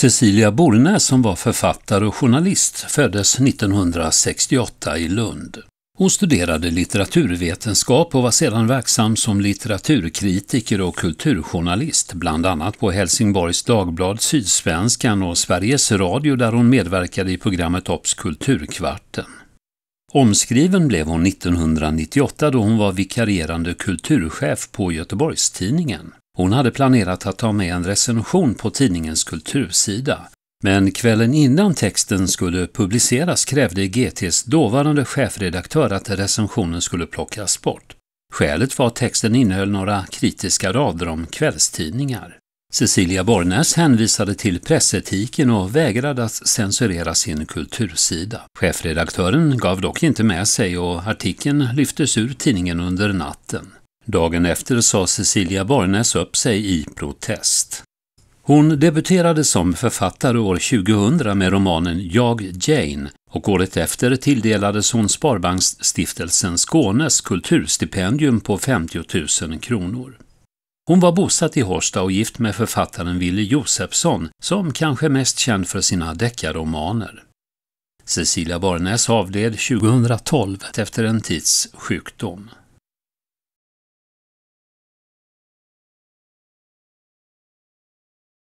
Cecilia Bollnäs som var författare och journalist föddes 1968 i Lund. Hon studerade litteraturvetenskap och var sedan verksam som litteraturkritiker och kulturjournalist, bland annat på Helsingborgs Dagblad, Sydsvenskan och Sveriges Radio där hon medverkade i programmet OPS Kulturkvarten. Omskriven blev hon 1998 då hon var vikarierande kulturchef på Göteborgstidningen. Hon hade planerat att ta med en recension på tidningens kultursida. Men kvällen innan texten skulle publiceras krävde GTs dåvarande chefredaktör att recensionen skulle plockas bort. Skälet var att texten innehöll några kritiska rader om kvällstidningar. Cecilia Borgnäs hänvisade till pressetiken och vägrade att censurera sin kultursida. Chefredaktören gav dock inte med sig och artikeln lyftes ur tidningen under natten. Dagen efter sa Cecilia Barnes upp sig i protest. Hon debuterade som författare år 2000 med romanen Jag Jane och året efter tilldelades hon Sparbanksstiftelsen Skånes kulturstipendium på 50 000 kronor. Hon var bosatt i Horsta och gift med författaren Willy Josefsson, som kanske är mest känd för sina deckarromaner. Cecilia Barnes avled 2012 efter en tids sjukdom.